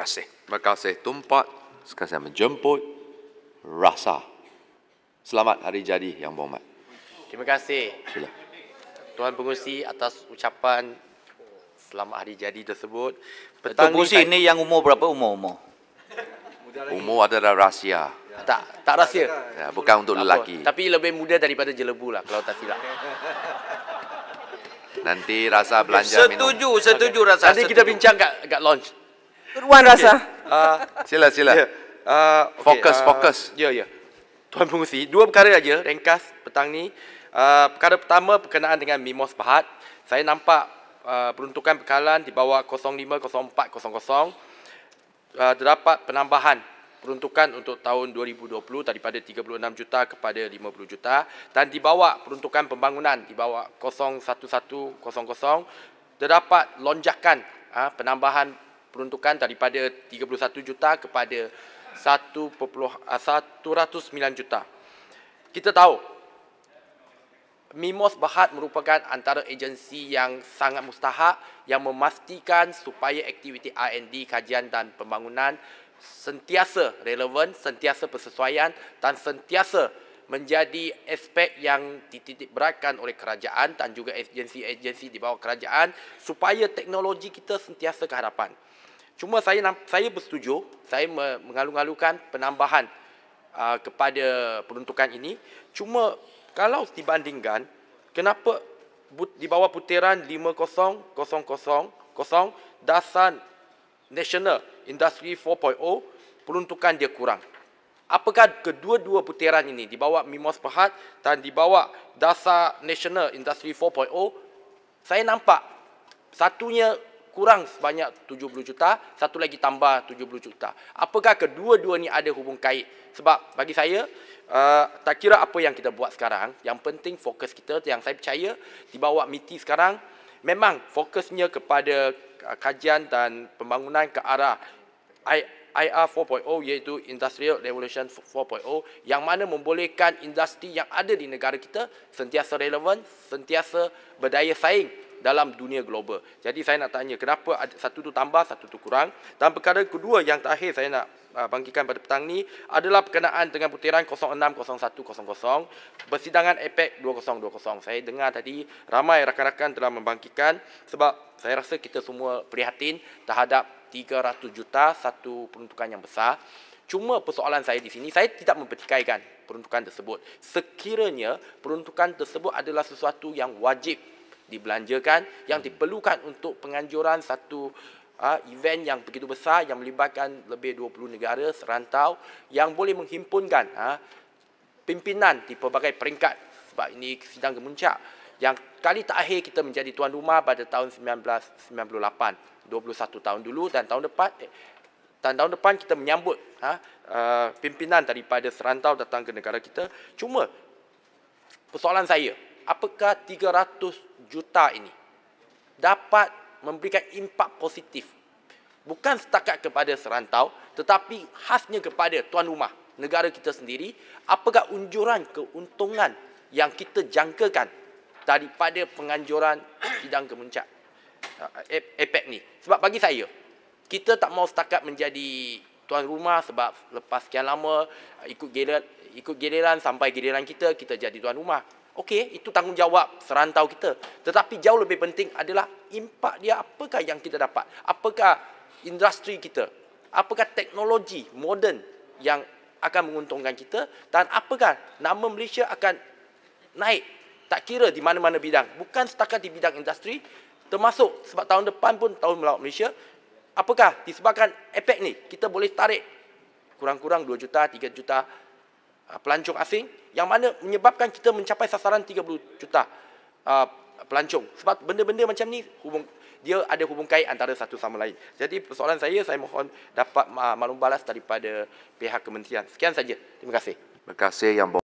kasih. Terima kasih Tumpat. Sekarang saya menjemput Rasa. Selamat hari jadi yang berhormat. Terima kasih. Sila. Tuan Pengusi atas ucapan selamat hari jadi tersebut. Petang Tuan Pengusi ini yang umur berapa umur-umur? Umur adalah rahsia. Ya. Tak, tak rahsia. Ya, bukan untuk lelaki. Tapi lebih muda daripada jelebu lah kalau tak silap. Nanti rasa belanja setuju, minum. Setuju, okay. rasa. Nanti setuju. kita bincang kat, kat launch. Teruan okay. rasa. uh, sila sila. Yeah. Ya. Uh, okay, fokus uh, ah, fokus. Ya yeah, ya. Yeah. Tuan Pengerusi, dua perkara aja ringkas petang ni. Uh, perkara pertama berkenaan dengan Mimos Bahat. Saya nampak uh, peruntukan bekalan di bawah 050400. Uh, terdapat penambahan peruntukan untuk tahun 2020 daripada 36 juta kepada 50 juta dan di bawah peruntukan pembangunan di bawah 01100 terdapat lonjakan uh, penambahan peruntukan daripada 31 juta kepada 109 ah, juta. Kita tahu Mimos Berhad merupakan antara agensi yang sangat mustahak yang memastikan supaya aktiviti R&D kajian dan pembangunan sentiasa relevan, sentiasa persesuaian dan sentiasa menjadi aspek yang dititik beratkan oleh kerajaan dan juga agensi-agensi di bawah kerajaan supaya teknologi kita sentiasa ke hadapan. Cuma saya saya bersetuju, saya mengalu-alukan penambahan uh, kepada peruntukan ini. Cuma kalau dibandingkan, kenapa di bawah putiran 50000 dasar National Industry 4.0 peruntukan dia kurang apakah kedua-dua putiran ini di bawah Mimos Pahat dan di bawah Dasar Nasional Industri 4.0 saya nampak satunya kurang sebanyak 70 juta, satu lagi tambah 70 juta. Apakah kedua-dua ni ada hubung kait? Sebab bagi saya, uh, tak kira apa yang kita buat sekarang, yang penting fokus kita yang saya percaya di bawah MITI sekarang memang fokusnya kepada kajian dan pembangunan ke arah IR 4.0 iaitu Industrial Revolution 4.0 yang mana membolehkan industri yang ada di negara kita sentiasa relevan, sentiasa berdaya saing dalam dunia global. Jadi saya nak tanya kenapa satu tu tambah, satu tu kurang. Dan perkara kedua yang terakhir saya nak uh, bangkitkan pada petang ni adalah berkenaan dengan putiran 060100 persidangan APEC 2020. Saya dengar tadi ramai rakan-rakan telah membangkitkan sebab saya rasa kita semua prihatin terhadap 300 juta satu peruntukan yang besar. Cuma persoalan saya di sini, saya tidak mempertikaikan peruntukan tersebut. Sekiranya peruntukan tersebut adalah sesuatu yang wajib dibelanjakan, yang diperlukan untuk penganjuran satu uh, event yang begitu besar yang melibatkan lebih 20 negara serantau yang boleh menghimpunkan uh, pimpinan di pelbagai peringkat sebab ini sidang kemuncak yang kali terakhir kita menjadi tuan rumah pada tahun 1998 21 tahun dulu dan tahun depan eh, dan tahun depan kita menyambut ha, uh, pimpinan daripada serantau datang ke negara kita cuma persoalan saya apakah 300 juta ini dapat memberikan impak positif bukan setakat kepada serantau tetapi khasnya kepada tuan rumah negara kita sendiri apakah unjuran keuntungan yang kita jangkakan daripada penganjuran sidang kemuncak APEC ah, eh, ni. Sebab bagi saya, kita tak mau setakat menjadi tuan rumah sebab lepas sekian lama ah, ikut giliran, ikut giliran sampai giliran kita, kita jadi tuan rumah. Okey, itu tanggungjawab serantau kita. Tetapi jauh lebih penting adalah impak dia apakah yang kita dapat. Apakah industri kita, apakah teknologi moden yang akan menguntungkan kita dan apakah nama Malaysia akan naik tak kira di mana-mana bidang. Bukan setakat di bidang industri, termasuk sebab tahun depan pun tahun melawat Malaysia. Apakah disebabkan efek ni kita boleh tarik kurang-kurang 2 juta, 3 juta uh, pelancong asing yang mana menyebabkan kita mencapai sasaran 30 juta uh, pelancong. Sebab benda-benda macam ni hubung dia ada hubung kait antara satu sama lain. Jadi persoalan saya saya mohon dapat uh, maklum balas daripada pihak kementerian. Sekian saja. Terima kasih. Terima kasih yang